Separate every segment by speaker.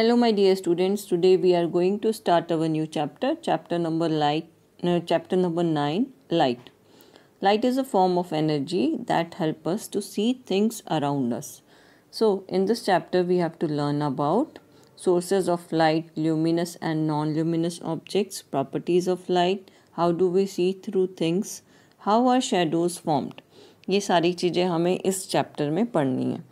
Speaker 1: Hello my dear students today we are going to start our new chapter chapter number light chapter number nine light light is a form of energy that help us to see things around us so in this chapter we have to learn about sources of light luminous and non luminous objects properties of light how do we see through things how are shadows formed ये सारी चीज़ें हमें इस chapter में पढ़नी हैं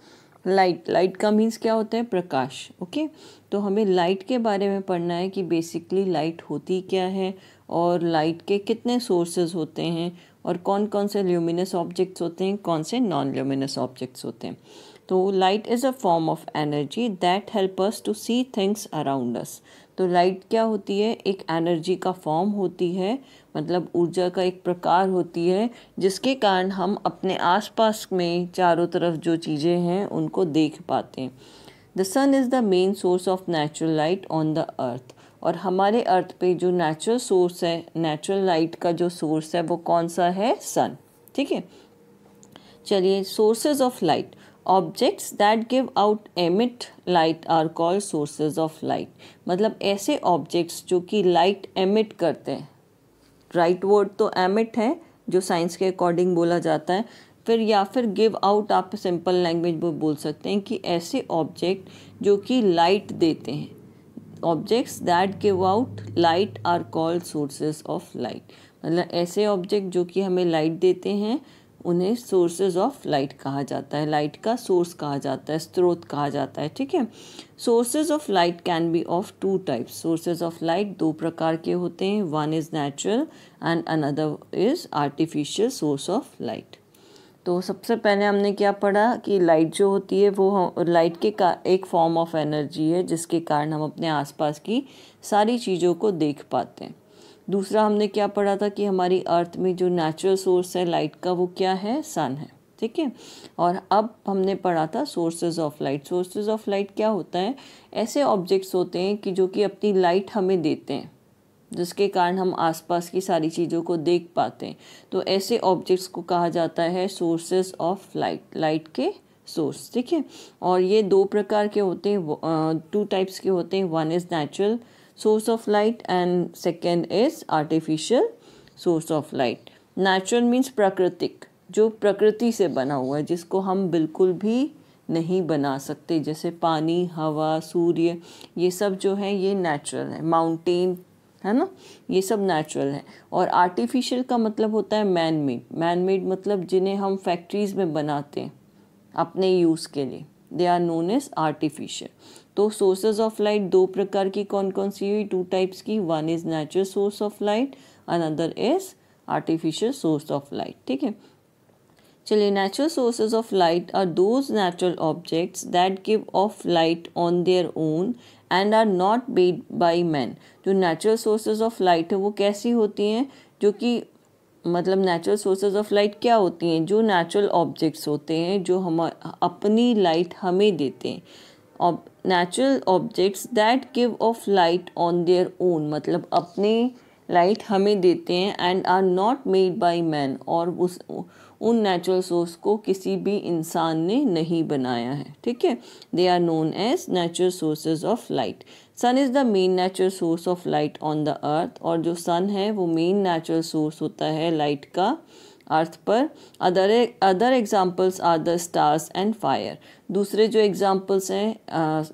Speaker 1: light light का means क्या होता है प्रकाश ओके तो हमें लाइट के बारे में पढ़ना है कि बेसिकली लाइट होती क्या है और लाइट के कितने सोर्सेज होते हैं और कौन कौन से ल्यूमिनस ऑब्जेक्ट्स होते हैं कौन से नॉन ल्यूमिनस ऑब्जेक्ट्स होते हैं तो light is a form of energy that help us to see things around us तो लाइट क्या होती है एक एनर्जी का फॉर्म होती है मतलब ऊर्जा का एक प्रकार होती है जिसके कारण हम अपने आसपास में चारों तरफ जो चीज़ें हैं उनको देख पाते हैं the sun is the main source of natural light on the earth और हमारे अर्थ पे जो नेचुरल सोर्स है नेचुरल लाइट का जो सोर्स है वो कौन सा है सन ठीक है चलिए sources of light objects that give out emit light are called sources of light मतलब ऐसे ऑब्जेक्ट्स जो कि लाइट एमिट करते हैं राइट वर्ड तो एमिट है जो साइंस के अकॉर्डिंग बोला जाता है फिर या फिर गिव आउट आप सिंपल लैंग्वेज में बोल सकते हैं कि ऐसे ऑब्जेक्ट जो कि लाइट देते हैं objects that give out light are called sources of light मतलब ऐसे ऑब्जेक्ट जो कि हमें लाइट देते हैं उन्हें सोर्सेज ऑफ लाइट कहा जाता है लाइट का सोर्स कहा जाता है स्रोत कहा जाता है ठीक है sources of light can be of two types sources of light दो प्रकार के होते हैं one is natural and another is artificial source of light तो सबसे पहले हमने क्या पढ़ा कि लाइट जो होती है वो लाइट के का एक फॉर्म ऑफ एनर्जी है जिसके कारण हम अपने आसपास की सारी चीज़ों को देख पाते हैं दूसरा हमने क्या पढ़ा था कि हमारी अर्थ में जो नेचुरल सोर्स है लाइट का वो क्या है सन है ठीक है और अब हमने पढ़ा था sources of light sources of light क्या होता है ऐसे ऑब्जेक्ट्स होते हैं कि जो कि अपनी लाइट हमें देते हैं जिसके कारण हम आसपास की सारी चीज़ों को देख पाते हैं तो ऐसे ऑब्जेक्ट्स को कहा जाता है सोर्सेज ऑफ लाइट लाइट के सोर्स ठीक है और ये दो प्रकार के होते हैं टू टाइप्स के होते हैं one is natural source of light and second is artificial source of light natural means प्राकृतिक जो प्रकृति से बना हुआ है जिसको हम बिल्कुल भी नहीं बना सकते जैसे पानी हवा सूर्य ये सब जो है ये नेचुरल है माउंटेन है ना ये सब नेचुरल है और आर्टिफिशियल का मतलब होता है मैन मेड मैन मेड मतलब जिन्हें हम फैक्ट्रीज़ में बनाते हैं अपने यूज़ के लिए they are known as artificial तो सोर्सेज ऑफ लाइट दो प्रकार की कौन कौन सी हुई टू टाइप्स की one is natural source of light another is artificial source of light ठीक है चलिए natural sources of light are those natural objects that give off light on their own and are not made by man जो natural sources of light है वो कैसी होती हैं जो कि मतलब नेचुरल सोर्सेज ऑफ लाइट क्या होती हैं जो नेचुरल ऑब्जेक्ट्स होते हैं जो हम अपनी लाइट हमें देते हैं natural objects that give off light on their own मतलब अपने लाइट हमें देते हैं and are not made by man और उस उन नेचुरल सोर्स को किसी भी इंसान ने नहीं बनाया है ठीक है they are known as natural sources of light sun is the main natural source of light on the earth और जो सन है वो मेन नेचुरल सोर्स होता है लाइट का अर्थ पर other other examples are the stars and fire दूसरे जो एग्जाम्पल्स हैं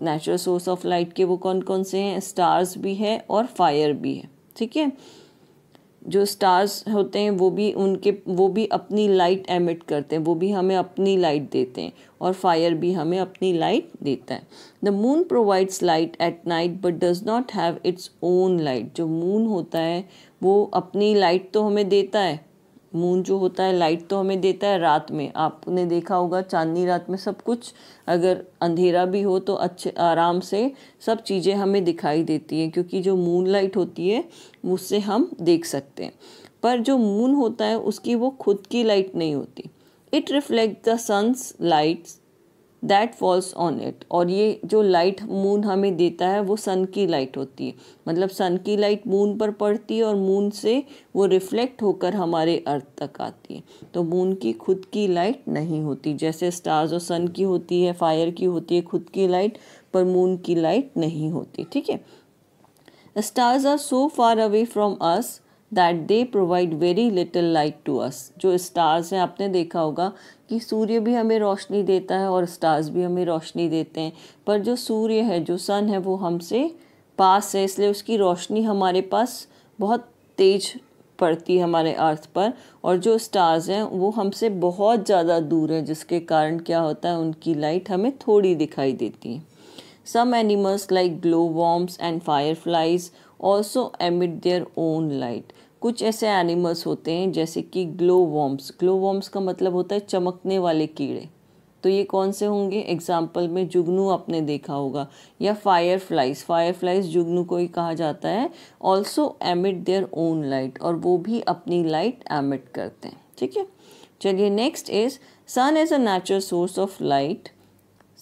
Speaker 1: नेचुरल सोर्स ऑफ लाइट के वो कौन कौन से हैं स्टार्स भी है और फायर भी है ठीक है जो स्टार्स होते हैं वो भी उनके वो भी अपनी लाइट एमिट करते हैं वो भी हमें अपनी लाइट देते हैं और फायर भी हमें अपनी लाइट देता है the moon provides light at night but does not have its own light जो मून होता है वो अपनी लाइट तो हमें देता है मून जो होता है लाइट तो हमें देता है रात में आपने देखा होगा चांदनी रात में सब कुछ अगर अंधेरा भी हो तो अच्छे आराम से सब चीज़ें हमें दिखाई देती हैं क्योंकि जो मून लाइट होती है उससे हम देख सकते हैं पर जो मून होता है उसकी वो खुद की लाइट नहीं होती it reflect the sun's lights that falls on it और ये जो लाइट मून हमें देता है वो सन की लाइट होती है मतलब सन की लाइट मून पर पड़ती है और मून से वो रिफ्लेक्ट होकर हमारे अर्थ तक आती है तो मून की खुद की लाइट नहीं होती जैसे स्टार्स और सन की होती है फायर की होती है खुद की लाइट पर मून की लाइट नहीं होती ठीक है stars are so far away from us that they provide very little light to us जो स्टार्स हैं आपने देखा होगा कि सूर्य भी हमें रोशनी देता है और स्टार्स भी हमें रोशनी देते हैं पर जो सूर्य है जो सन है वो हमसे पास है इसलिए उसकी रोशनी हमारे पास बहुत तेज पड़ती है हमारे अर्थ पर और जो स्टार्स हैं वो हमसे बहुत ज़्यादा दूर है जिसके कारण क्या होता है उनकी लाइट हमें थोड़ी दिखाई देती है some animals like glow worms and fireflies also emit their own light कुछ ऐसे एनिमल्स होते हैं जैसे कि ग्लो वॉम्स ग्लो वॉम्स का मतलब होता है चमकने वाले कीड़े तो ये कौन से होंगे एग्जाम्पल में जुगनू आपने देखा होगा या फायर फ्लाइज फायर फ्लाइज जुगनू को ही कहा जाता है also emit their own light और वो भी अपनी लाइट एमिट करते हैं ठीक है चलिए next is sun as a natural source of light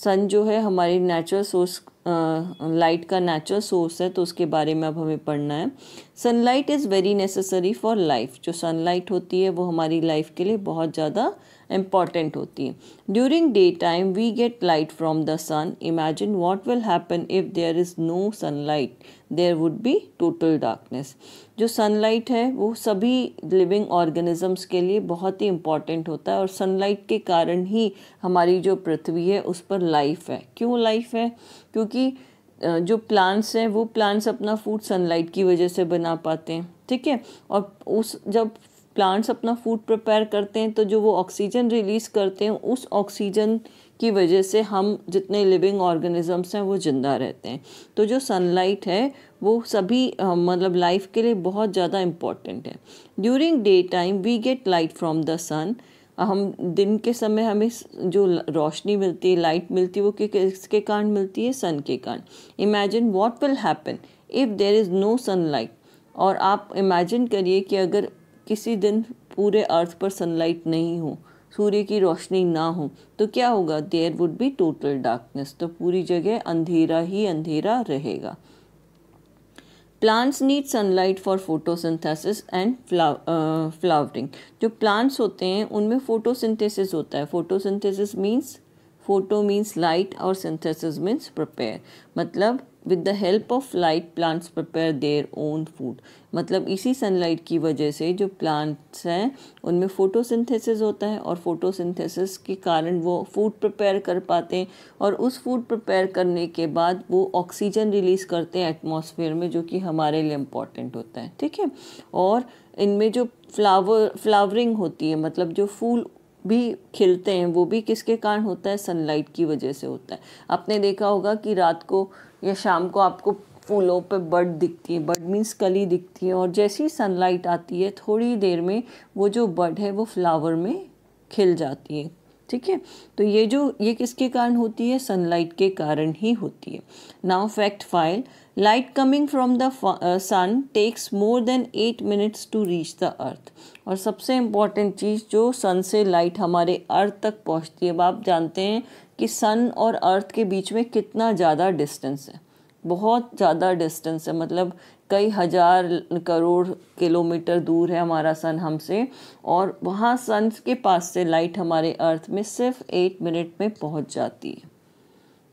Speaker 1: sun जो है हमारी नेचुरल सोर्स लाइट का नेचुरल सोर्स है तो उसके बारे में अब हमें पढ़ना है sunlight is very necessary for life जो सनलाइट होती है वो हमारी लाइफ के लिए बहुत ज़्यादा इम्पॉर्टेंट होती है during day time we get light from the sun imagine what will happen if there is no sunlight there would be total darkness जो सनलाइट है वो सभी लिविंग ऑर्गेनिजम्स के लिए बहुत ही इम्पॉर्टेंट होता है और सनलाइट के कारण ही हमारी जो पृथ्वी है उस पर लाइफ है क्यों लाइफ है क्योंकि जो प्लांट्स हैं वो प्लांट्स अपना फूड सनलाइट की वजह से बना पाते हैं ठीक है और उस जब प्लांट्स अपना फूड प्रिपेयर करते हैं तो जो वो ऑक्सीजन रिलीज़ करते हैं उस ऑक्सीजन की वजह से हम जितने लिविंग ऑर्गेनिजम्स हैं वो ज़िंदा रहते हैं तो जो सनलाइट है वो सभी मतलब लाइफ के लिए बहुत ज़्यादा इम्पॉर्टेंट है during day time we get light from the sun हम दिन के समय हमें जो रोशनी मिलती है लाइट मिलती है वो किसके कारण मिलती है सन के कारण imagine what will happen if there is no sunlight और आप इमेजिन करिए कि अगर किसी दिन पूरे अर्थ पर सनलाइट नहीं हो सूर्य की रोशनी ना हो तो क्या होगा there would be total darkness तो पूरी जगह अंधेरा ही अंधेरा रहेगा plants need sunlight for photosynthesis and flowering जो प्लांट्स होते हैं उनमें फोटोसिंथेसिस होता है photosynthesis means photo means light और सिंथेसिस मींस प्रिपेयर मतलब with the help of light plants prepare their own food मतलब इसी सनलाइट की वजह से जो प्लांट्स हैं उनमें फोटोसिंथेसिस होता है और फोटोसिंथेसिस के कारण वो फूड प्रिपेयर कर पाते हैं और उस फूड प्रिपेयर करने के बाद वो ऑक्सीजन रिलीज़ करते हैं एटमॉस्फेयर में जो कि हमारे लिए इम्पॉर्टेंट होता है ठीक है और इनमें जो फ्लावर फ्लावरिंग होती है मतलब जो फूल भी खिलते हैं वो भी किसके कारण होता है सनलाइट की वजह से होता है आपने देखा होगा कि रात को या शाम को आपको फूलों पे बर्ड दिखती है बर्ड मीन्स कली दिखती है और जैसी सनलाइट आती है थोड़ी देर में वो जो बर्ड है वो फ्लावर में खिल जाती है ठीक है तो ये जो ये किसके कारण होती है सनलाइट के कारण ही होती है now fact file light coming from the sun takes more than eight minutes to reach the earth और सबसे इम्पॉर्टेंट चीज़ जो सन से लाइट हमारे अर्थ तक पहुंचती है अब आप जानते हैं कि सन और अर्थ के बीच में कितना ज़्यादा डिस्टेंस है बहुत ज़्यादा डिस्टेंस है मतलब कई हज़ार करोड़ किलोमीटर दूर है हमारा सन हमसे और वहाँ सन के पास से लाइट हमारे अर्थ में सिर्फ एट मिनट में पहुँच जाती है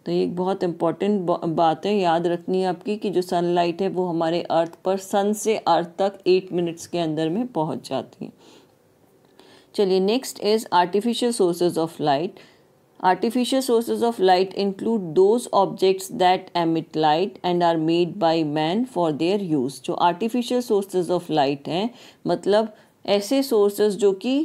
Speaker 1: तो ये एक बहुत इम्पॉर्टेंट बात है याद रखनी है आपकी कि जो सनलाइट है वो हमारे अर्थ पर सन से अर्थ तक एट मिनट्स के अंदर में पहुँच जाती है चलिए next is artificial sources of light Artificial sources of light include those objects that emit light and are made by man for their use. जो artificial sources of light हैं मतलब ऐसे sources जो कि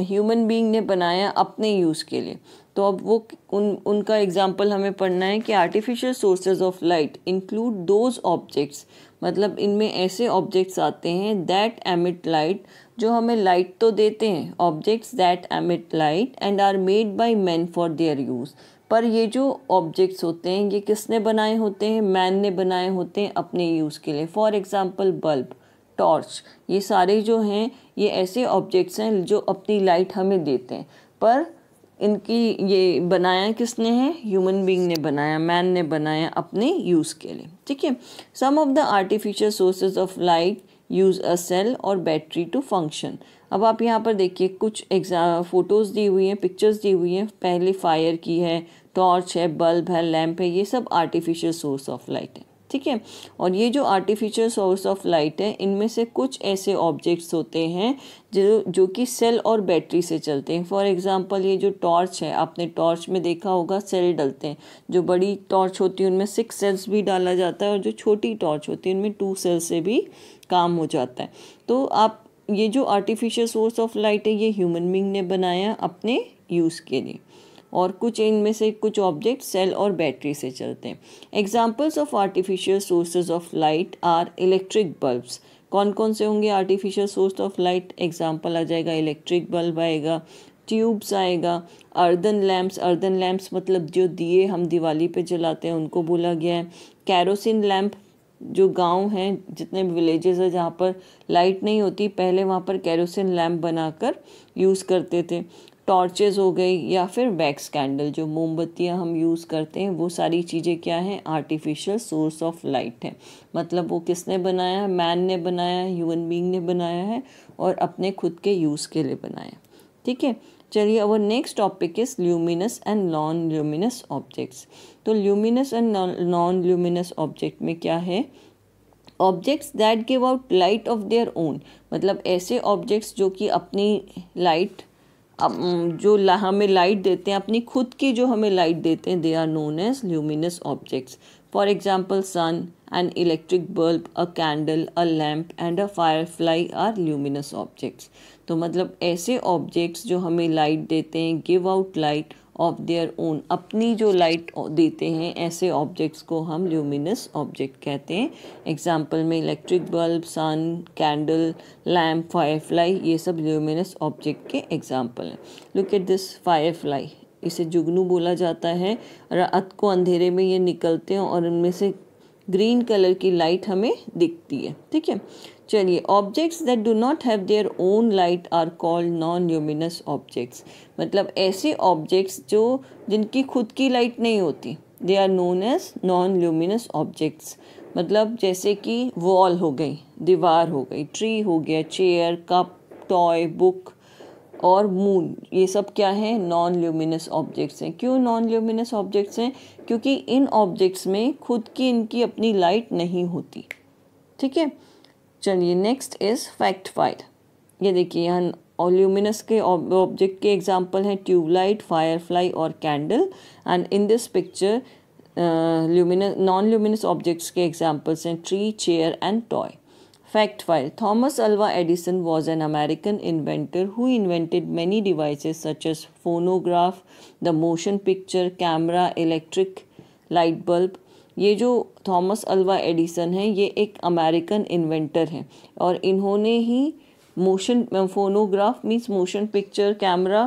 Speaker 1: ह्यूमन बीइंग ने बनाया अपने use के लिए तो अब वो उन उनका एग्जाम्पल हमें पढ़ना है कि artificial sources of light include those objects मतलब इनमें ऐसे ऑब्जेक्ट्स आते हैं दैट एमिट लाइट जो हमें लाइट तो देते हैं objects that emit light and are made by man for their use पर ये जो ऑब्जेक्ट्स होते हैं ये किसने बनाए होते हैं मैन ने बनाए होते हैं अपने यूज़ के लिए फॉर एग्ज़ाम्पल बल्ब टॉर्च ये सारे जो हैं ये ऐसे ऑब्जेक्ट्स हैं जो अपनी लाइट हमें देते हैं पर इनकी ये बनाया किसने है ह्यूमन बींग ने बनाया मैन ने बनाया अपने यूज़ के लिए ठीक है some of the artificial sources of light use a cell और बैटरी टू फंक्शन अब आप यहाँ पर देखिए कुछ एग्जा फ़ोटोज़ दी हुई हैं पिक्चर्स दी हुई हैं पहले फायर की है टॉर्च है बल्ब है लैम्प है ये सब आर्टिफिशियल सोर्स ऑफ लाइट है ठीक है और ये जो आर्टिफिशियल सोर्स ऑफ लाइट है इनमें से कुछ ऐसे ऑब्जेक्ट्स होते हैं जो जो कि सेल और बैटरी से चलते हैं फॉर एग्जांपल ये जो टॉर्च है आपने टॉर्च में देखा होगा सेल डलते हैं जो बड़ी टॉर्च होती है उनमें सिक्स सेल्स भी डाला जाता है और जो छोटी टॉर्च होती है उनमें टू सेल से भी काम हो जाता है तो आप ये जो आर्टिफिशियल सोर्स ऑफ लाइट है ये ह्यूमन बींग ने बनाया अपने यूज़ के लिए और कुछ इनमें से कुछ ऑब्जेक्ट सेल और बैटरी से चलते हैं examples of artificial sources of light are electric bulbs कौन कौन से होंगे artificial source of light example आ जाएगा इलेक्ट्रिक बल्ब आएगा ट्यूब्स आएगा अर्दन लैम्प्स अर्दन लैम्प्स मतलब जो दिए हम दिवाली पे जलाते हैं उनको बोला गया है कैरोसिन लैम्प जो गांव हैं जितने विलेजेस हैं जहाँ पर लाइट नहीं होती पहले वहाँ पर कैरोसिन लैम्प बनाकर यूज़ करते थे टॉर्चेज हो गई या फिर वैक्स कैंडल जो मोमबत्तियाँ हम यूज़ करते हैं वो सारी चीज़ें क्या हैं आर्टिफिशियल सोर्स ऑफ लाइट है मतलब वो किसने बनाया है मैन ने बनाया है ह्यूमन बींग ने बनाया है और अपने खुद के यूज़ के लिए बनाया ठीक है चलिए our next topic is luminous and non luminous objects तो luminous and non luminous object में क्या है objects that give out light of their own मतलब ऐसे ऑब्जेक्ट्स जो कि अपनी लाइट जो हमें लाइट देते हैं अपनी खुद की जो हमें लाइट देते हैं they are known as luminous objects for example sun an electric bulb a candle a lamp and a firefly are luminous objects तो मतलब ऐसे ऑब्जेक्ट्स जो हमें लाइट देते हैं give out light of their own अपनी जो light देते हैं ऐसे ऑब्जेक्ट्स को हम ल्यूमिनस ऑब्जेक्ट कहते हैं एग्जाम्पल में electric bulb sun candle lamp firefly ये सब ल्यूमिनस ऑब्जेक्ट के एग्जाम्पल हैं लुक एट दिस फायरफ्लाई इसे जुगनू बोला जाता है रात को अंधेरे में ये निकलते हैं और उनमें से ग्रीन कलर की लाइट हमें दिखती है ठीक है चलिए objects that do not have their own light are called non luminous objects मतलब ऐसे ऑब्जेक्ट्स जो जिनकी खुद की लाइट नहीं होती they are known as non luminous objects मतलब जैसे कि वॉल हो गई दीवार हो गई ट्री हो गया चेयर कप टॉय बुक और मून ये सब क्या है नॉन ल्यूमिनस ऑब्जेक्ट्स हैं क्यों नॉन ल्यूमिनस ऑब्जेक्ट्स हैं क्योंकि इन ऑब्जेक्ट्स में खुद की इनकी अपनी लाइट नहीं होती ठीक है चलिए नेक्स्ट इज फैक्ट फाइव ये देखिए यहाँ ऑल्यूमिनस के ऑब्जेक्ट के एग्जाम्पल हैं ट्यूबलाइट फायरफ्लाई और candle and in this picture luminous non luminous objects के एग्जाम्पल्स हैं tree chair and toy fact five Thomas Alva Edison was an American inventor who invented many devices such as phonograph the motion picture camera electric light bulb ये जो Thomas Alva Edison है ये एक American inventor हैं और इन्होंने ही motion phonograph means motion picture camera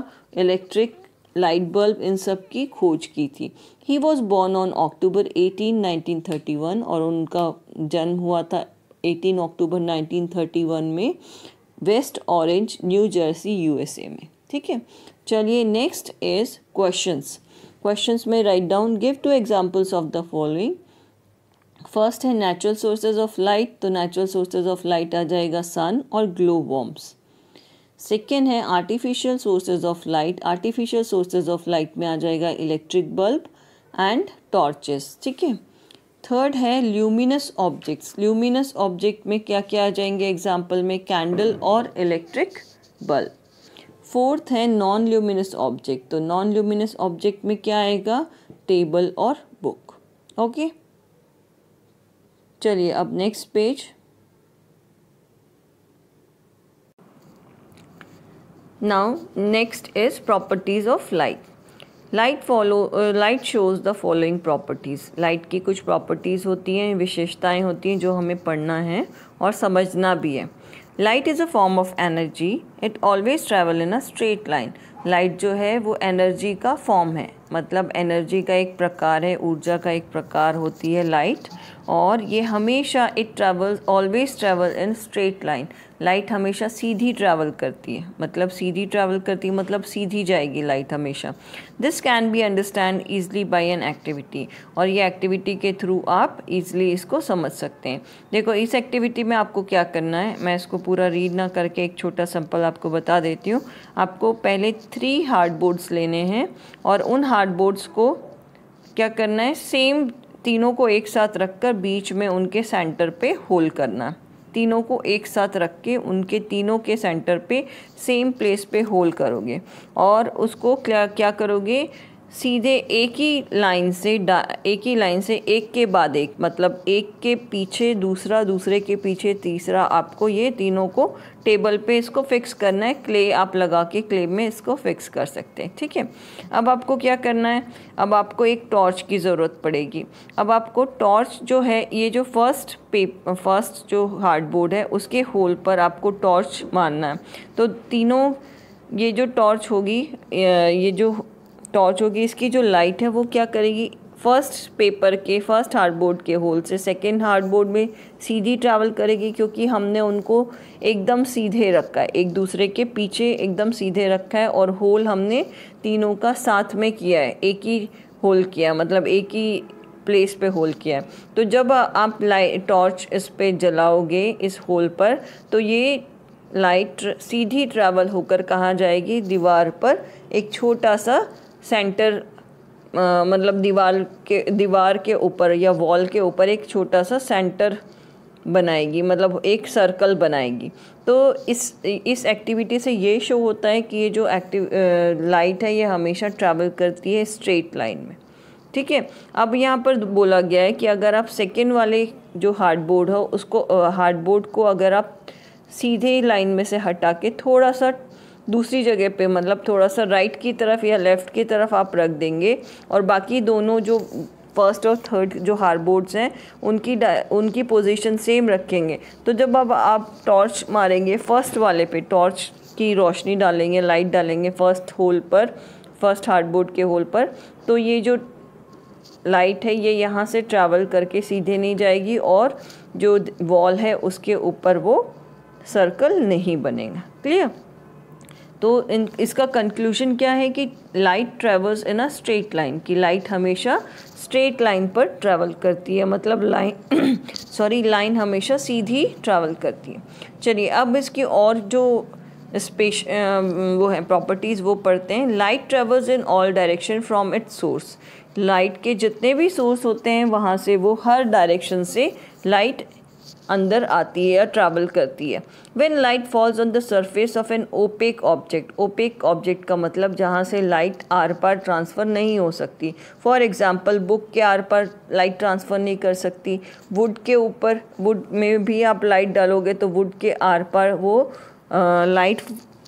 Speaker 1: electric light bulb इन सब की खोज की थी he was born on October 18 1931 और उनका जन्म हुआ था 18 अक्टूबर 1931 में West Orange New Jersey USA में ठीक है चलिए नेक्स्ट इज क्वेश्चंस क्वेश्चंस में write down give two examples of the following first है नेचुरल सोर्सेज ऑफ लाइट तो नेचुरल सोर्सेज ऑफ लाइट आ जाएगा सन और ग्लो वॉम्स सेकेंड है artificial sources of light artificial sources of light में आ जाएगा इलेक्ट्रिक बल्ब एंड टॉर्चेस ठीक है थर्ड है ल्यूमिनस ऑब्जेक्ट्स ल्यूमिनस ऑब्जेक्ट में क्या क्या आ जाएंगे एग्जाम्पल में कैंडल और इलेक्ट्रिक बल्ब फोर्थ है नॉन ल्यूमिनस ऑब्जेक्ट तो नॉन ल्यूमिनस ऑब्जेक्ट में क्या आएगा टेबल और बुक ओके okay? चलिए अब next page now next is properties of light light follow light shows the following properties light की कुछ प्रॉपर्टीज़ होती हैं विशेषताएं होती हैं जो हमें पढ़ना है और समझना भी है light is a form of energy it always travel in a straight line light जो है वो एनर्जी का फॉर्म है मतलब एनर्जी का एक प्रकार है ऊर्जा का एक प्रकार होती है लाइट और ये हमेशा it travels always travel in straight line light हमेशा सीधी ट्रैवल करती है मतलब सीधी ट्रैवल करती है मतलब सीधी जाएगी लाइट हमेशा this can be understand easily by an activity और ये एक्टिविटी के थ्रू आप ईजली इसको समझ सकते हैं देखो इस एक्टिविटी में आपको क्या करना है मैं इसको पूरा रीड ना करके एक छोटा सैम्पल आपको बता देती हूँ आपको पहले थ्री हार्ड बोर्ड्स लेने हैं और उन हार्ड बोर्ड्स को क्या करना है सेम तीनों को एक साथ रख कर बीच में उनके सेंटर पे होल करना तीनों को एक साथ रख के उनके तीनों के सेंटर पे सेम प्लेस पे होल करोगे और उसको क्या क्या करोगे सीधे एक ही लाइन से एक ही लाइन से एक के बाद एक मतलब एक के पीछे दूसरा दूसरे के पीछे तीसरा आपको ये तीनों को टेबल पे इसको फिक्स करना है क्ले आप लगा के क्ले में इसको फिक्स कर सकते हैं ठीक है अब आपको क्या करना है अब आपको एक टॉर्च की ज़रूरत पड़ेगी अब आपको टॉर्च जो है ये जो फर्स्ट पेप फर्स्ट जो हार्ड बोर्ड है उसके होल पर आपको टॉर्च मारना है तो तीनों ये जो टॉर्च होगी ये जो टॉर्च होगी इसकी जो लाइट है वो क्या करेगी फर्स्ट पेपर के फर्स्ट हार्ड बोर्ड के होल से सेकेंड हार्ड बोर्ड में सीधी ट्रैवल करेगी क्योंकि हमने उनको एकदम सीधे रखा है एक दूसरे के पीछे एकदम सीधे रखा है और होल हमने तीनों का साथ में किया है एक ही होल किया मतलब एक ही प्लेस पे होल किया है तो जब आप लाइट टॉर्च इस पर जलाओगे इस होल पर तो ये लाइट सीधी ट्रैवल होकर कहाँ जाएगी दीवार पर एक छोटा सा सेंटर मतलब दीवार के दीवार के ऊपर या वॉल के ऊपर एक छोटा सा सेंटर बनाएगी मतलब एक सर्कल बनाएगी तो इस इस एक्टिविटी से ये शो होता है कि ये जो एक्टिव लाइट है ये हमेशा ट्रैवल करती है स्ट्रेट लाइन में ठीक है अब यहाँ पर बोला गया है कि अगर आप सेकेंड वाले जो हार्ड बोर्ड हो उसको हार्ड बोर्ड को अगर आप सीधे लाइन में से हटा के थोड़ा सा दूसरी जगह पे मतलब थोड़ा सा राइट की तरफ या लेफ़्ट की तरफ आप रख देंगे और बाकी दोनों जो फर्स्ट और थर्ड जो हार्डबोर्ड्स हैं उनकी उनकी पोजीशन सेम रखेंगे तो जब अब आप टॉर्च मारेंगे फर्स्ट वाले पे टॉर्च की रोशनी डालेंगे लाइट डालेंगे फर्स्ट होल पर फर्स्ट हार्डबोर्ड के होल पर तो ये जो लाइट है ये यहाँ से ट्रैवल करके सीधे नहीं जाएगी और जो वॉल है उसके ऊपर वो सर्कल नहीं बनेगा क्लियर तो इन इसका कंक्लूजन क्या है कि light travels in a straight line कि लाइट हमेशा स्ट्रेट लाइन पर ट्रैवल करती है मतलब लाइन सॉरी लाइन हमेशा सीधी ट्रैवल करती है चलिए अब इसकी और जो स्पेश वो है प्रॉपर्टीज़ वो पढ़ते हैं light travels in all direction from its source light के जितने भी सोर्स होते हैं वहाँ से वो हर डायरेक्शन से लाइट अंदर आती है या ट्रैवल करती है when light falls on the surface of an opaque object opaque object का मतलब जहाँ से लाइट आर पार ट्रांसफ़र नहीं हो सकती फॉर एग्ज़ाम्पल बुक के आर पार लाइट ट्रांसफ़र नहीं कर सकती वुड के ऊपर वुड में भी आप लाइट डालोगे तो वुड के आर पार वो लाइट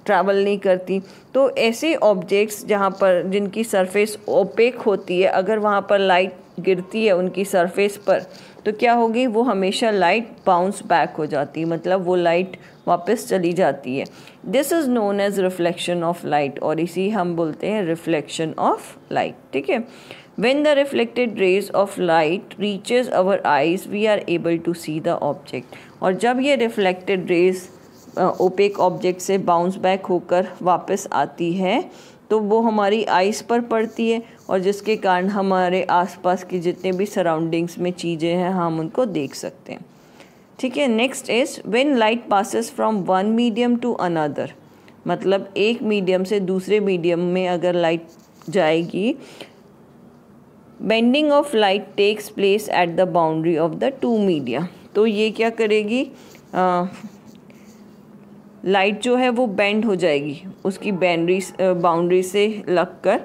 Speaker 1: ट्रैवल नहीं करती तो ऐसे ऑब्जेक्ट्स जहाँ पर जिनकी सरफेस ओपेक होती है अगर वहाँ पर लाइट गिरती है उनकी सरफेस पर तो क्या होगी वो हमेशा लाइट बाउंस बैक हो जाती है मतलब वो लाइट वापस चली जाती है this is known as reflection of light और इसी हम बोलते हैं रिफ्लेक्शन ऑफ लाइट ठीक है when the reflected rays of light reaches our eyes we are able to see the object और जब ये रिफ्लेक्टेड रेज ओपेक ऑब्जेक्ट से बाउंस बैक होकर वापस आती है तो वो हमारी आइस पर पड़ती है और जिसके कारण हमारे आसपास की जितने भी सराउंडिंग्स में चीज़ें हैं हम उनको देख सकते हैं ठीक है next is when light passes from one medium to another मतलब एक मीडियम से दूसरे मीडियम में अगर लाइट जाएगी bending of light takes place at the boundary of the two media तो ये क्या करेगी लाइट जो है वो बेंड हो जाएगी उसकी बैंड्री बाउंड्री से लग कर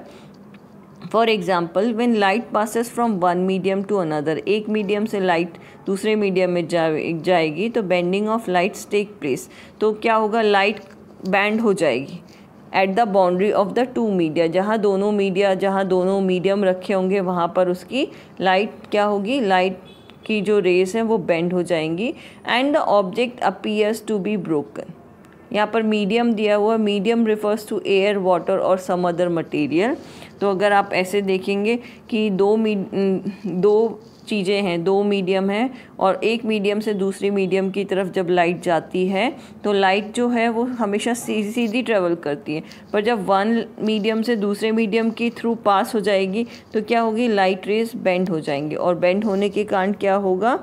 Speaker 1: for example when light passes from one medium to another एक मीडियम से लाइट दूसरे मीडियम में जा, जाएगी तो bending of lights take place तो क्या होगा लाइट बैंड हो जाएगी at the boundary of the two media जहाँ दोनों मीडिया जहाँ दोनों मीडियम रखे होंगे वहाँ पर उसकी लाइट क्या होगी लाइट की जो रेस है वो बेंड हो जाएंगी and the object appears to be broken यहाँ पर मीडियम दिया हुआ medium refers to air water और सम अदर मटेरियल तो अगर आप ऐसे देखेंगे कि दो दो चीज़ें हैं दो मीडियम हैं और एक मीडियम से दूसरी मीडियम की तरफ जब लाइट जाती है तो लाइट जो है वो हमेशा सीधी ट्रेवल करती है पर जब वन मीडियम से दूसरे मीडियम के थ्रू पास हो जाएगी तो क्या होगी लाइट रेज बेंड हो जाएंगे और बेंड होने के कारण क्या होगा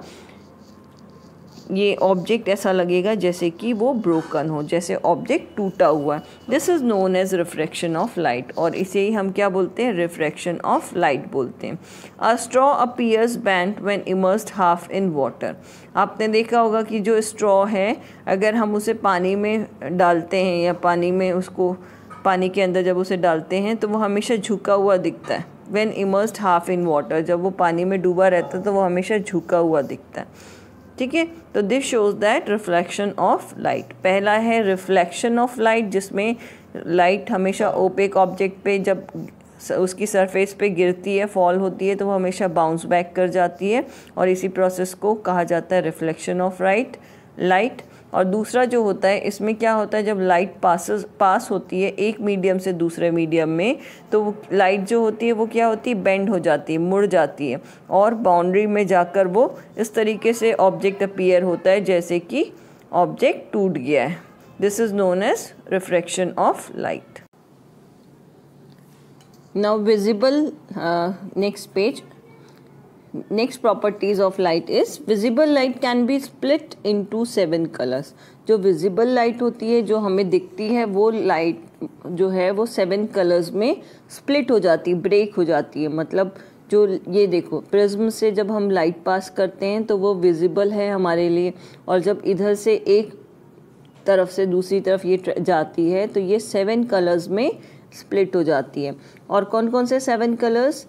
Speaker 1: ये ऑब्जेक्ट ऐसा लगेगा जैसे कि वो ब्रोकन हो जैसे ऑब्जेक्ट टूटा हुआ this is known as refraction of light और इसे ही हम क्या बोलते हैं रिफ्रैक्शन ऑफ लाइट बोलते हैं a straw appears bend when immersed half in water आपने देखा होगा कि जो स्ट्रॉ है अगर हम उसे पानी में डालते हैं या पानी में उसको पानी के अंदर जब उसे डालते हैं तो वो हमेशा झुका हुआ दिखता है when immersed half in water जब वो पानी में डूबा रहता है तो वो हमेशा झुका हुआ दिखता है ठीक है तो this shows that reflection of light पहला है रिफ्लेक्शन ऑफ लाइट जिसमें लाइट हमेशा ओपेक ऑब्जेक्ट पे जब उसकी सरफेस पे गिरती है फॉल होती है तो वो हमेशा बाउंस बैक कर जाती है और इसी प्रोसेस को कहा जाता है रिफ्लेक्शन ऑफ राइट लाइट और दूसरा जो होता है इसमें क्या होता है जब लाइट पास पास होती है एक मीडियम से दूसरे मीडियम में तो वो लाइट जो होती है वो क्या होती है बेंड हो जाती है मुड़ जाती है और बाउंड्री में जाकर वो इस तरीके से ऑब्जेक्ट अपीयर होता है जैसे कि ऑब्जेक्ट टूट गया है this is known as refraction of light now visible next page next properties of light is visible light can be split into seven colours जो विजिबल लाइट होती है जो हमें दिखती है वो लाइट जो है वो सेवन कलर्स में स्प्लिट हो जाती है ब्रेक हो जाती है मतलब जो ये देखो प्रिज्म से जब हम लाइट पास करते हैं तो वो विजिबल है हमारे लिए और जब इधर से एक तरफ से दूसरी तरफ ये जाती है तो ये सेवन कलर्स में स्प्लिट हो जाती है और कौन कौन से सेवन कलर्स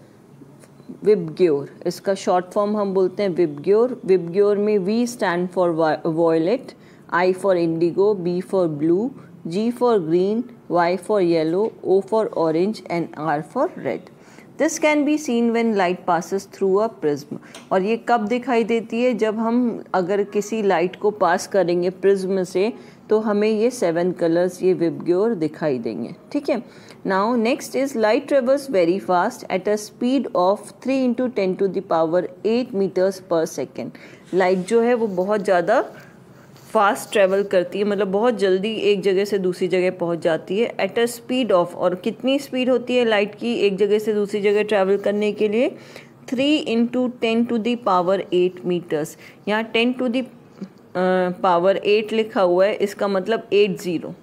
Speaker 1: विबग्योर इसका शॉर्ट फॉर्म हम बोलते हैं विबग्योर विबग्योर में V stands for violet I for indigo B for blue G for green Y for yellow O for orange and R for red this can be seen when light passes through a prism और ये कब दिखाई देती है जब हम अगर किसी लाइट को पास करेंगे प्रिज्म से तो हमें ये सेवन कलर्स ये विबग्योर दिखाई देंगे ठीक है now next is light travels very fast at a speed of three into ten to the power eight metres per second light जो है वो बहुत ज़्यादा फास्ट ट्रैवल करती है मतलब बहुत जल्दी एक जगह से दूसरी जगह पहुंच जाती है एट अ स्पीड ऑफ और कितनी स्पीड होती है लाइट की एक जगह से दूसरी जगह ट्रैवल करने के लिए three into ten to the power eight metres यहाँ ten to the power eight लिखा हुआ है इसका मतलब एट ज़ीरो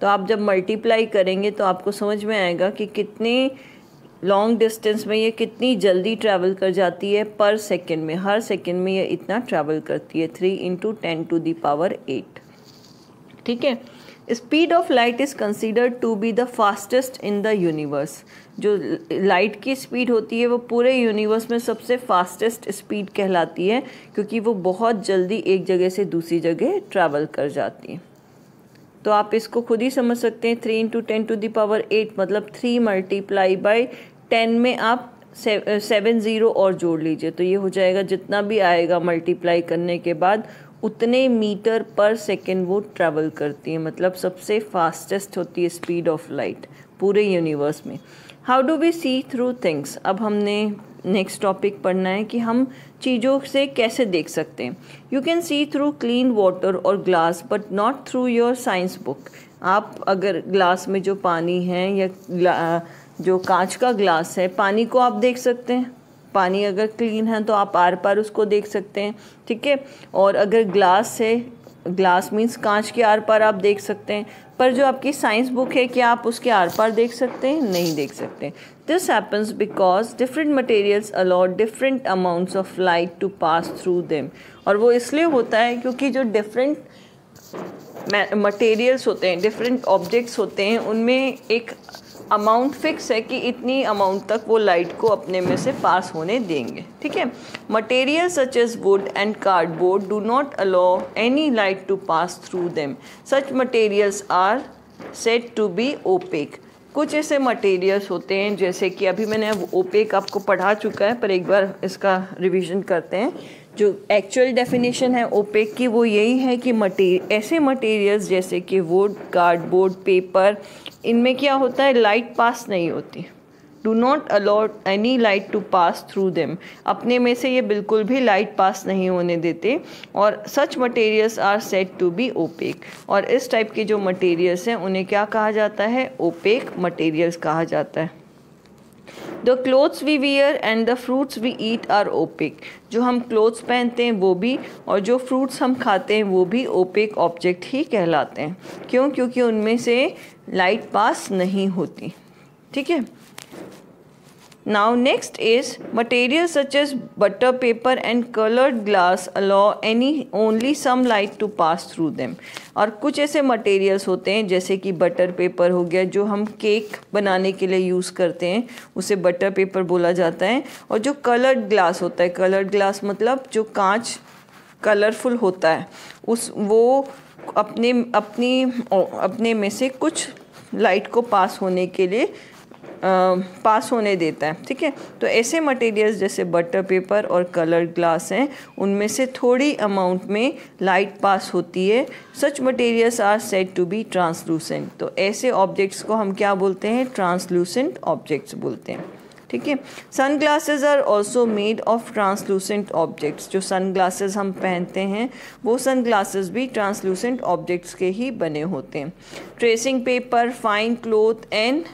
Speaker 1: तो आप जब मल्टीप्लाई करेंगे तो आपको समझ में आएगा कि कितने लॉन्ग डिस्टेंस में ये कितनी जल्दी ट्रैवल कर जाती है पर सेकंड में हर सेकंड में ये इतना ट्रैवल करती है three into ten to the power eight ठीक है speed of light is considered to be the fastest in the universe जो लाइट की स्पीड होती है वो पूरे यूनिवर्स में सबसे फास्टेस्ट स्पीड कहलाती है क्योंकि वो बहुत जल्दी एक जगह से दूसरी जगह ट्रैवल कर जाती है तो आप इसको खुद ही समझ सकते हैं three into ten to the power eight मतलब थ्री मल्टीप्लाई बाई टेन में आप सेवन ज़ीरो और जोड़ लीजिए तो ये हो जाएगा जितना भी आएगा मल्टीप्लाई करने के बाद उतने मीटर पर सेकेंड वो ट्रैवल करती है मतलब सबसे फास्टेस्ट होती है स्पीड ऑफ लाइट पूरे यूनिवर्स में how do we see through things अब हमने नेक्स्ट टॉपिक पढ़ना है कि हम चीज़ों से कैसे देख सकते हैं you can see through clean water और glass but not through your science book आप अगर ग्लास में जो पानी है या जो कांच का ग्लास है पानी को आप देख सकते हैं पानी अगर क्लीन है तो आप आर पार उसको देख सकते हैं ठीक है और अगर ग्लास है ग्लास मीन्स कांच के आर पार आप देख सकते हैं पर जो आपकी साइंस बुक है क्या आप उसके आर पार देख सकते हैं नहीं देख सकते this happens because different materials allowed different amounts of light to pass through them और वो इसलिए होता है क्योंकि जो डिफरेंट मटेरियल्स होते हैं डिफरेंट ऑब्जेक्ट्स होते हैं उनमें एक अमाउंट फिक्स है कि इतनी अमाउंट तक वो लाइट को अपने में से पास होने देंगे ठीक है material such as wood and cardboard do not allow any light to pass through them such materials are said to be opaque कुछ ऐसे मटेरियल्स होते हैं जैसे कि अभी मैंने ओपेक आपको पढ़ा चुका है पर एक बार इसका रिवीजन करते हैं जो एक्चुअल डेफिनेशन है ओपेक की वो यही है कि मटे ऐसे मटेरियल्स जैसे कि वुड कार्डबोर्ड पेपर इनमें क्या होता है लाइट पास नहीं होती do not allow any light to pass through them अपने में से ये बिल्कुल भी लाइट पास नहीं होने देते और such materials are said to be opaque और इस टाइप के जो मटेरियल्स हैं उन्हें क्या कहा जाता है ओपेक मटेरियल्स कहा जाता है the clothes we wear and the fruits we eat are opaque जो हम क्लोथ्स पहनते हैं वो भी और जो फ्रूट्स हम खाते हैं वो भी ओपिक ऑब्जेक्ट ही कहलाते हैं क्यों क्योंकि उनमें से लाइट पास नहीं होती ठीक है Now next is materials such as butter paper and colored glass allow any only some light to pass through them और कुछ ऐसे materials होते हैं जैसे कि butter paper हो गया जो हम cake बनाने के लिए use करते हैं उसे butter paper बोला जाता है और जो colored glass होता है colored glass मतलब जो कांच कलरफुल होता है उस वो अपने अपनी अपने में से कुछ light को pass होने के लिए पास होने देता है ठीक है तो ऐसे मटेरियल्स जैसे बटर पेपर और कलर ग्लास हैं उनमें से थोड़ी अमाउंट में लाइट पास होती है such materials are said to be translucent तो ऐसे ऑब्जेक्ट्स को हम क्या बोलते हैं ट्रांसलूसेंट ऑब्जेक्ट्स बोलते हैं ठीक है sunglasses are also made of translucent objects जो सन ग्लासेज हम पहनते हैं वो सन ग्लासेज भी ट्रांसलूसेंट ऑब्जेक्ट्स के ही बने होते हैं tracing paper fine cloth and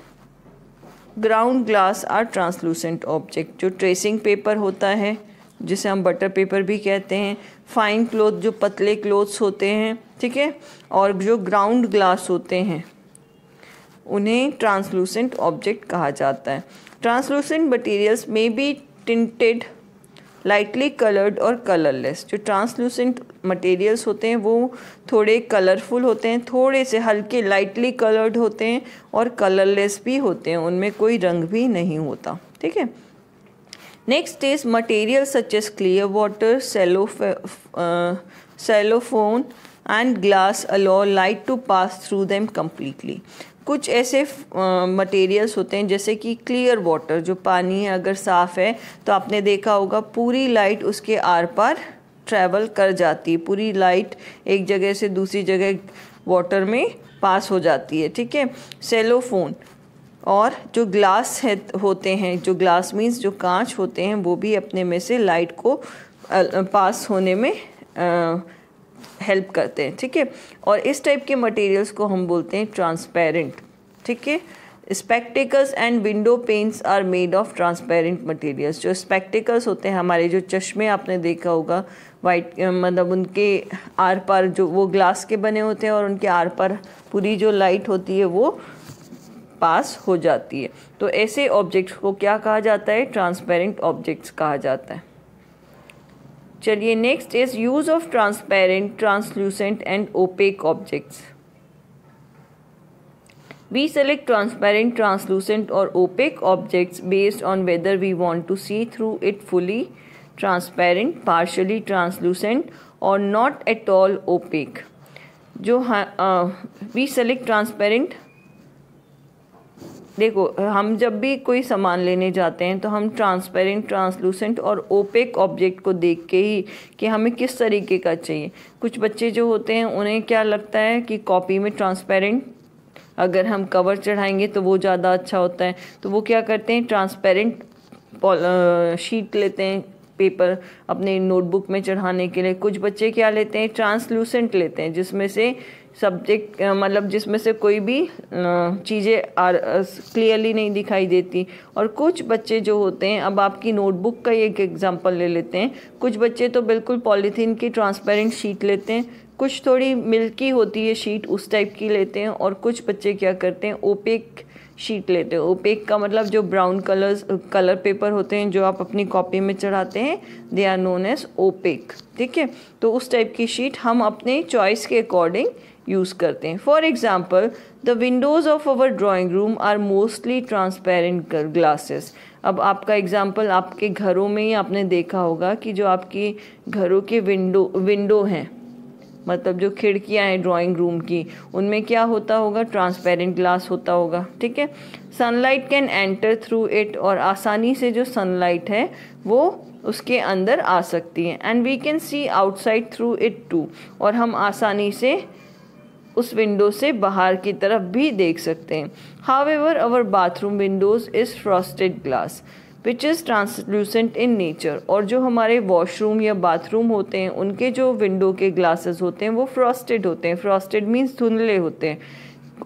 Speaker 1: ground glass are translucent object जो ट्रेसिंग पेपर होता है जिसे हम बटर पेपर भी कहते हैं फाइन क्लोथ जो पतले क्लोथ्स होते हैं ठीक है और जो ग्राउंड ग्लास होते हैं उन्हें ट्रांसलूसेंट ऑब्जेक्ट कहा जाता है ट्रांसलूसेंट मटेरियल्स में बी टिंटेड लाइटली कलर्ड और कलरलेस जो ट्रांसलूसेंट मटेरियल्स होते हैं वो थोड़े कलरफुल होते हैं थोड़े से हल्के लाइटली कलर्ड होते हैं और कलरलेस भी होते हैं उनमें कोई रंग भी नहीं होता ठीक है next is material such clear water cellophane cellophane and glass allow light to pass through them completely कुछ ऐसे मटेरियल्स uh, होते हैं जैसे कि क्लियर वाटर जो पानी है अगर साफ़ है तो आपने देखा होगा पूरी लाइट उसके आर पार ट्रैवल कर जाती है पूरी लाइट एक जगह से दूसरी जगह वाटर में पास हो जाती है ठीक है सेलोफोन और जो ग्लास है होते हैं जो ग्लास मीन्स जो कांच होते हैं वो भी अपने में से लाइट को पास होने में हेल्प करते हैं ठीक है और इस टाइप के मटेरियल्स को हम बोलते हैं ट्रांसपेरेंट ठीक है spectacles and window panes are made of transparent materials जो स्पेक्टिकल्स होते हैं हमारे जो चश्मे आपने देखा होगा वाइट मतलब उनके आर पार जो वो ग्लास के बने होते हैं और उनके आर पार पूरी जो लाइट होती है वो पास हो जाती है तो ऐसे ऑब्जेक्ट्स को क्या कहा जाता है ट्रांसपेरेंट ऑब्जेक्ट्स कहा जाता है चलिए next is use of transparent translucent and opaque objects we select transparent translucent और opaque objects based on whether we want to see through it fully transparent partially translucent और नॉट एट ऑल ओपेक जो we select transparent देखो हम जब भी कोई सामान लेने जाते हैं तो हम ट्रांसपेरेंट ट्रांसलूसेंट और ओपेक ऑब्जेक्ट को देख के ही कि हमें किस तरीके का चाहिए कुछ बच्चे जो होते हैं उन्हें क्या लगता है कि कॉपी में ट्रांसपेरेंट अगर हम कवर चढ़ाएंगे तो वो ज़्यादा अच्छा होता है तो वो क्या करते हैं ट्रांसपेरेंट शीट लेते हैं पेपर अपने नोटबुक में चढ़ाने के लिए कुछ बच्चे क्या लेते हैं ट्रांसलूसेंट लेते हैं जिसमें से सब्जेक्ट मतलब जिसमें से कोई भी चीज़ें क्लियरली नहीं दिखाई देती और कुछ बच्चे जो होते हैं अब आपकी नोटबुक का एक एग्जांपल ले लेते हैं कुछ बच्चे तो बिल्कुल पॉलीथीन की ट्रांसपेरेंट शीट लेते हैं कुछ थोड़ी मिल्की होती है शीट उस टाइप की लेते हैं और कुछ बच्चे क्या करते हैं ओपेक शीट लेते हो ओपेक का मतलब जो ब्राउन कलर्स कलर पेपर होते हैं जो आप अपनी कॉपी में चढ़ाते हैं they are known as opaque ठीक है तो उस टाइप की शीट हम अपने चॉइस के अकॉर्डिंग यूज़ करते हैं for example the windows of our drawing room are mostly transparent glasses अब आपका एग्ज़ाम्पल आपके घरों में ही आपने देखा होगा कि जो आपकी घरों के विंडो विंडो हैं मतलब जो खिड़कियाँ हैं ड्राइंग रूम की उनमें क्या होता होगा ट्रांसपेरेंट ग्लास होता होगा ठीक है sunlight can enter through it और आसानी से जो सनलाइट है वो उसके अंदर आ सकती है and we can see outside through it too और हम आसानी से उस विंडो से बाहर की तरफ भी देख सकते हैं however our bathroom windows is frosted glass which is translucent in nature और जो हमारे वॉशरूम या बाथरूम होते हैं उनके जो विंडो के ग्लासेस होते हैं वो फ्रॉस्टेड होते हैं फ्रॉस्टेड मीन्स धुंधले होते हैं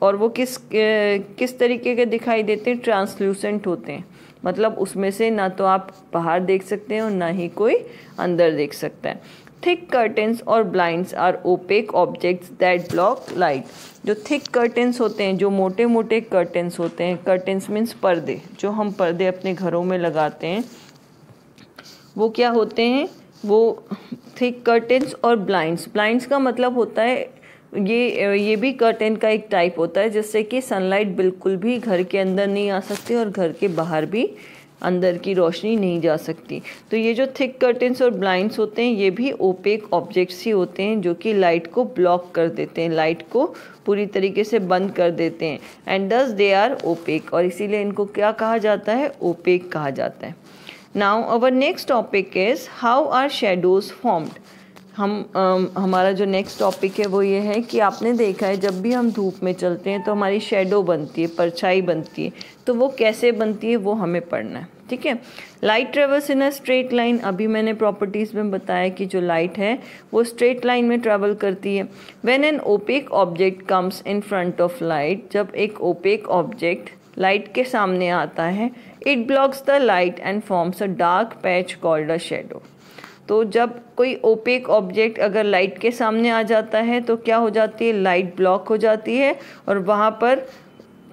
Speaker 1: और वो किस किस तरीके के दिखाई देते हैं ट्रांसलूसेंट होते हैं मतलब उसमें से ना तो आप बाहर देख सकते हैं और ना ही कोई अंदर देख सकता है थिक कर्टेंस और blinds are opaque objects that block light जो थिक कर्टेंस होते हैं जो मोटे मोटे कर्टेंस होते हैं कर्टेंस मीन्स पर्दे जो हम पर्दे अपने घरों में लगाते हैं वो क्या होते हैं वो थिक कर्टेंस और ब्लाइंड्स ब्लाइंड्स का मतलब होता है ये ये भी कर्टेन का एक टाइप होता है जिससे कि सनलाइट बिल्कुल भी घर के अंदर नहीं आ सकती और घर के बाहर भी अंदर की रोशनी नहीं जा सकती तो ये जो थिक कर्टेंस और ब्लाइंड्स होते हैं ये भी ओपेक ऑब्जेक्ट्स ही होते हैं जो कि लाइट को ब्लॉक कर देते हैं लाइट को पूरी तरीके से बंद कर देते हैं एंड दस दे आर ओपेक और इसीलिए इनको क्या कहा जाता है ओपेक कहा जाता है now our next topic is how are shadows formed हम आ, हमारा जो नेक्स्ट टॉपिक है वो ये है कि आपने देखा है जब भी हम धूप में चलते हैं तो हमारी शेडो बनती है परछाई बनती है तो वो कैसे बनती है वो हमें पढ़ना है ठीक है light travels in a straight line अभी मैंने प्रॉपर्टीज़ में बताया कि जो लाइट है वो स्ट्रेट लाइन में ट्रेवल करती है when an opaque object comes in front of light जब एक ओपेक ऑब्जेक्ट लाइट के सामने आता है it blocks the light and forms a dark patch called a shadow तो जब कोई ओपेक ऑब्जेक्ट अगर लाइट के सामने आ जाता है तो क्या हो जाती है लाइट ब्लॉक हो जाती है और वहाँ पर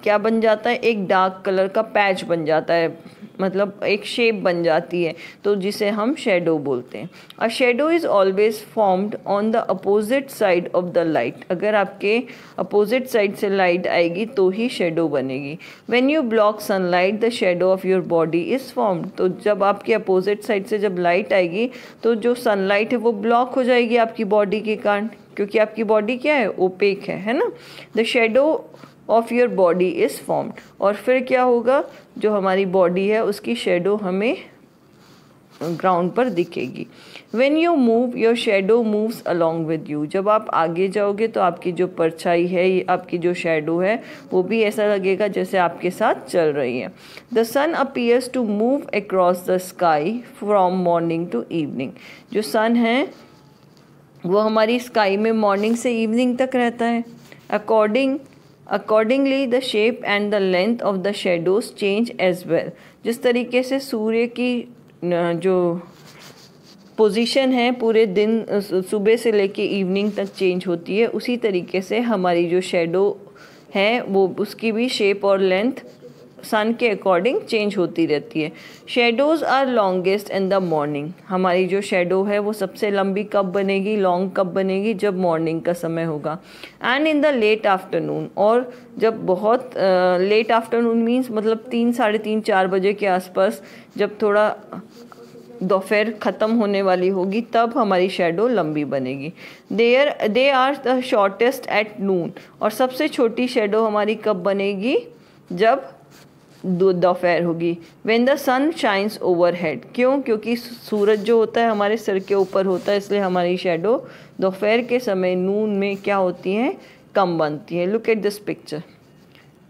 Speaker 1: क्या बन जाता है एक डार्क कलर का पैच बन जाता है मतलब एक शेप बन जाती है तो जिसे हम शेडो बोलते हैं a shadow is always formed on the opposite side of the light अगर आपके अपोजिट साइड से लाइट आएगी तो ही शेडो बनेगी when you block sunlight the shadow of your body is formed तो जब आपके अपोजिट साइड से जब लाइट आएगी तो जो सनलाइट है वो ब्लॉक हो जाएगी आपकी बॉडी के कारण क्योंकि आपकी बॉडी क्या है ओपेक है है ना the shadow of your body is form और फिर क्या होगा जो हमारी बॉडी है उसकी शेडो हमें ग्राउंड पर दिखेगी when you move your shadow moves along with you जब आप आगे जाओगे तो आपकी जो परछाई है आपकी जो शेडो है वो भी ऐसा लगेगा जैसे आपके साथ चल रही है the sun appears to move across the sky from morning to evening जो सन है वो हमारी स्काई में मॉर्निंग से इवनिंग तक रहता है according accordingly the shape and the length of the shadows change as well जिस तरीके से सूर्य की जो पोजीशन है पूरे दिन सुबह से लेके इवनिंग तक चेंज होती है उसी तरीके से हमारी जो शेडो है वो उसकी भी शेप और लेंथ सन के अकॉर्डिंग चेंज होती रहती है shadows are longest in the morning हमारी जो शेडो है वो सबसे लंबी कब बनेगी लॉन्ग कब बनेगी जब मॉर्निंग का समय होगा and in the late afternoon और जब बहुत लेट आफ्टरनून मीन्स मतलब तीन साढ़े तीन चार बजे के आसपास जब थोड़ा दोपहर ख़त्म होने वाली होगी तब हमारी शेडो लंबी बनेगी there they are the shortest at noon और सबसे छोटी शेडो हमारी कब बनेगी जब दोपहर होगी when the sun shines overhead क्यों क्योंकि सूरज जो होता है हमारे सर के ऊपर होता है इसलिए हमारी शेडो दोपहर के समय नून में क्या होती हैं कम बनती है look at this picture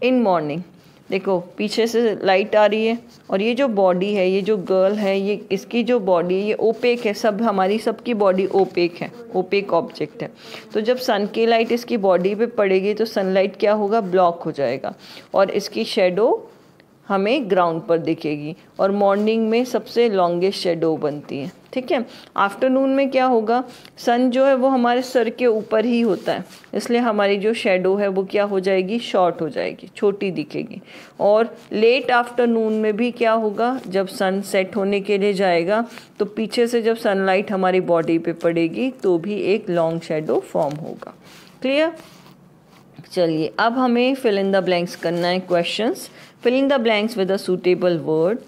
Speaker 1: in morning देखो पीछे से लाइट आ रही है और ये जो बॉडी है ये जो गर्ल है ये इसकी जो बॉडी ये ओपेक है सब हमारी सबकी बॉडी ओपेक है ओपेक ऑब्जेक्ट है तो जब सन की लाइट इसकी बॉडी पे पड़ेगी तो सनलाइट क्या होगा ब्लॉक हो जाएगा और इसकी शेडो हमें ग्राउंड पर दिखेगी और मॉर्निंग में सबसे लॉन्गेस्ट शेडो बनती है ठीक है आफ्टरनून में क्या होगा सन जो है वो हमारे सर के ऊपर ही होता है इसलिए हमारी जो शेडो है वो क्या हो जाएगी शॉर्ट हो जाएगी छोटी दिखेगी और लेट आफ्टरनून में भी क्या होगा जब सन सेट होने के लिए जाएगा तो पीछे से जब सनलाइट हमारी बॉडी पे पड़ेगी तो भी एक लॉन्ग शेडो फॉर्म होगा क्लियर चलिए अब हमें फिल इन द ब्लैंक्स करना है questions fill in the blanks with a suitable word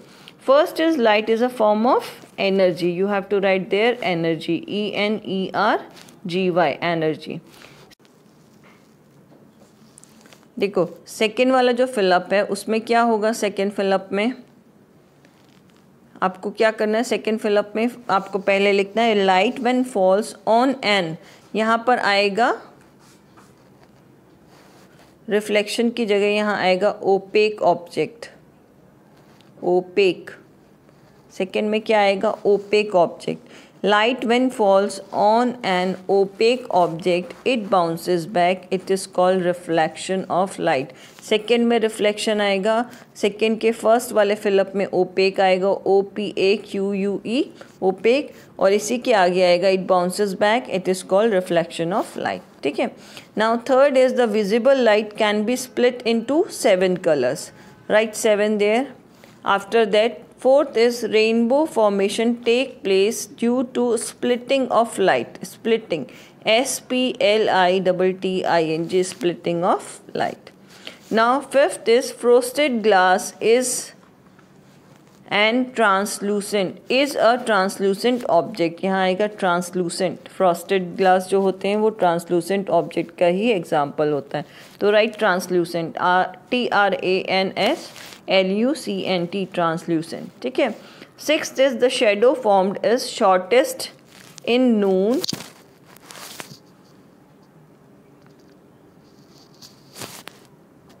Speaker 1: first is light is a form of energy you have to write there energy e n e r g y energy देखो second वाला जो fill up है उसमें क्या होगा second fill up में आपको क्या करना है सेकेंड फिलअप में आपको पहले लिखना है light when falls on an यहाँ पर आएगा रिफ्लेक्शन की जगह यहाँ आएगा ओपेक ऑब्जेक्ट ओपेक सेकेंड में क्या आएगा opaque object light when falls on an opaque object it bounces back it is called reflection of light second में रिफ्लेक्शन आएगा सेकेंड के फर्स्ट वाले फिलअप में ओपेक आएगा O P A Q U E opaque और इसी के आगे आएगा it bounces back it is called reflection of light ठीक है now third is the visible light can be split into seven colours right seven there after that fourth is rainbow formation take place due to splitting of light splitting S P L I double T I N G splitting of light now fifth is frosted glass is and translucent is a translucent object यहाँ आएगा translucent frosted glass जो होते हैं वो translucent object का ही example होता है तो right translucent T R A N S L U C E N T translucent ठीक है six is the shadow formed is shortest in noon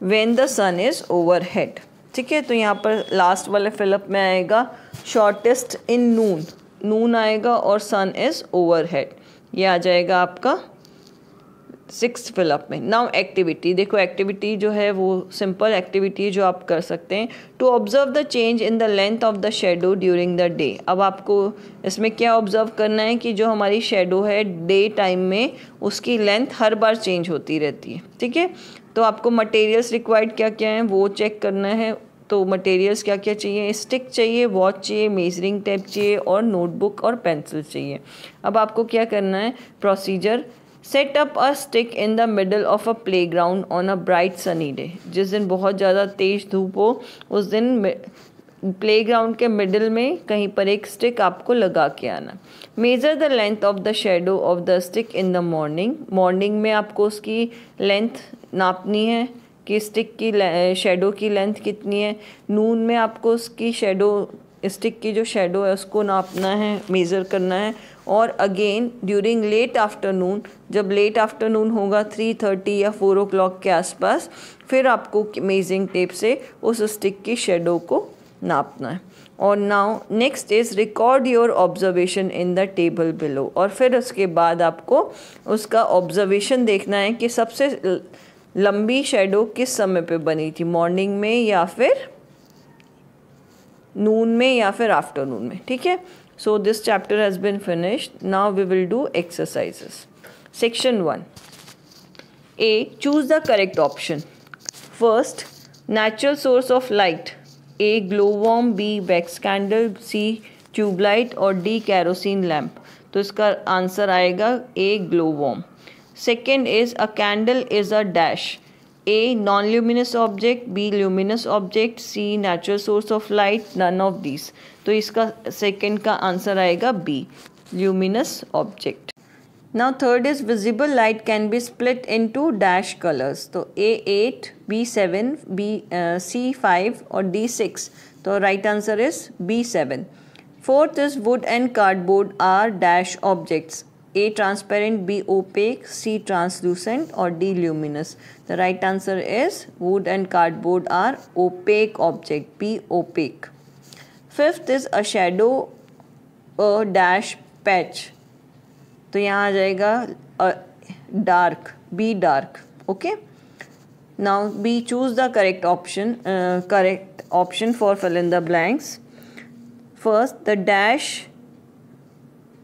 Speaker 1: when the sun is overhead ठीक है तो यहाँ पर लास्ट वाले फिलअप में आएगा शॉर्टेस्ट इन नून नून आएगा और सन इज़ ओवर हेड ये आ जाएगा आपका सिक्स फिलअप में नाउ एक्टिविटी देखो एक्टिविटी जो है वो सिंपल एक्टिविटी जो आप कर सकते हैं to observe the change in the length of the shadow during the day अब आपको इसमें क्या ऑब्ज़र्व करना है कि जो हमारी शेडो है डे टाइम में उसकी लेंथ हर बार चेंज होती रहती है ठीक है तो आपको मटेरियल्स रिक्वायर्ड क्या क्या है वो चेक करना है तो मटेरियल्स क्या क्या चाहिए स्टिक चाहिए वॉच चाहिए मेजरिंग टेप चाहिए और नोटबुक और पेंसिल चाहिए अब आपको क्या करना है procedure set up a stick in the middle of a playground on a bright sunny day जिस दिन बहुत ज़्यादा तेज़ धूप हो उस दिन प्ले ग्राउंड के मिडल में कहीं पर एक स्टिक आपको लगा के आना measure the length of the shadow of the stick in the morning morning में आपको उसकी लेंथ नापनी है कि स्टिक की शेडो की लेंथ कितनी है नून में आपको उसकी शेडो स्टिक की जो शेडो है उसको नापना है मेज़र करना है और अगेन ड्यूरिंग लेट आफ्टरनून जब लेट आफ्टरनून होगा थ्री थर्टी या फ़ोर ओ के आसपास फिर आपको मेजिंग टेप से उस स्टिक की शेडो को नापना है और now next is record your observation in the table below और फिर उसके बाद आपको उसका ऑब्जर्वेशन देखना है कि सबसे लंबी शेडो किस समय पे बनी थी मॉर्निंग में या फिर नून में या फिर आफ्टरनून में ठीक है so this chapter has been finished now we will do exercises section one A choose the correct option first natural source of light A glow worm B candle c C tubelight और D kerosene lamp तो इसका answer आएगा glow worm second is a candle is a dash A non luminous object B luminous object C natural source of light none of this तो इसका second का answer आएगा B luminous object now third is visible light can be split into dash colours तो A eight B seven B C five और D six तो right answer is B seven fourth is wood and cardboard are dash objects A transparent B opaque C translucent और D luminous the right answer is wood and cardboard are opaque object B opaque fifth is a shadow a dash patch तो यहाँ आ जाएगा dark B dark okay now B choose the correct option correct option for fill in the blanks first the dash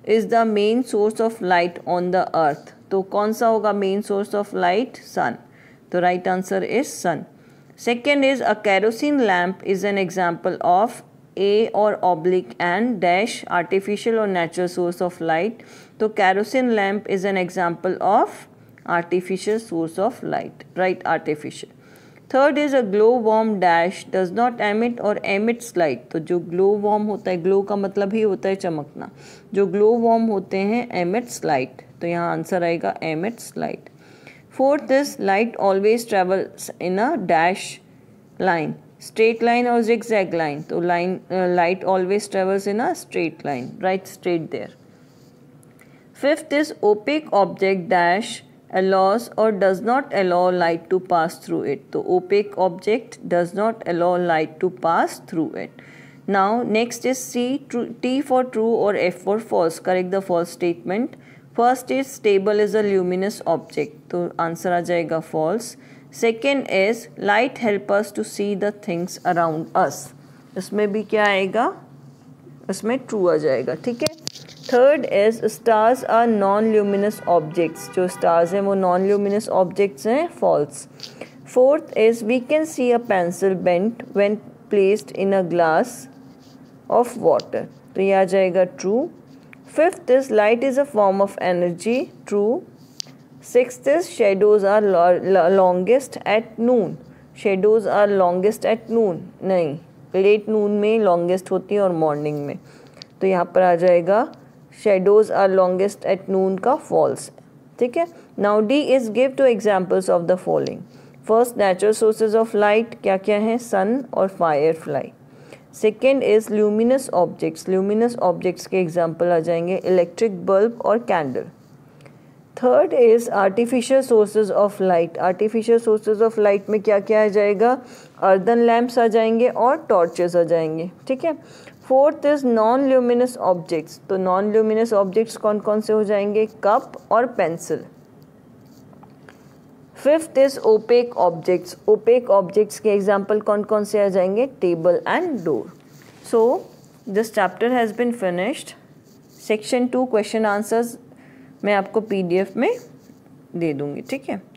Speaker 1: is the main source of light on the earth तो कौन सा होगा main source of light sun तो right answer is sun second is a kerosene lamp is an example of A और oblique and dash artificial और natural source of light तो kerosene lamp is an example of artificial source of light right artificial third is a glow worm dash does not emit और emits light तो जो glow warm होता है glow का मतलब ही होता है चमकना जो ग्लो वॉम होते हैं एमिट्स लाइट तो यहाँ आंसर आएगा emits light fourth is light always travels in a dash line straight line और जिगजैग लाइन तो line light always travels in a straight line right straight there fifth is opaque object dash allows or does not allow light to pass through it तो opaque object does not allow light to pass through it now next is C true, T for true or F for false correct the false statement first is stable is a luminous object तो answer आ जाएगा false second is light help us to see the things around us इसमें भी क्या आएगा इसमें true आ जाएगा ठीक है third is stars are non luminous objects जो स्टार्स हैं वो नॉन ल्यूमिनस ऑब्जेक्ट्स हैं false fourth is we can see a pencil bent when placed in a glass of water तो ये आ जाएगा true fifth is light is a form of energy true sixth is shadows are longest at noon shadows are longest at noon नहीं late नून में longest होती है और morning में तो यहाँ पर आ जाएगा shadows are longest at noon का फॉल्स ठीक है now D is give two examples of the following first natural sources of light क्या क्या हैं सन और firefly second is luminous objects luminous objects के एग्जाम्पल आ जाएंगे इलेक्ट्रिक बल्ब और candle third is artificial sources of light artificial sources of light में क्या क्या आ जाएगा अर्दन लैम्प्स आ जाएंगे और टॉर्चेस आ जाएंगे ठीक है fourth is non luminous objects तो नॉन ल्यूमिनस ऑब्जेक्ट्स कौन कौन से हो जाएंगे कप और pencil fifth is opaque objects opaque objects के एग्जाम्पल कौन कौन से आ जाएंगे table and door so this chapter has been finished section two question answers मैं आपको एफ में दे दूँगी ठीक है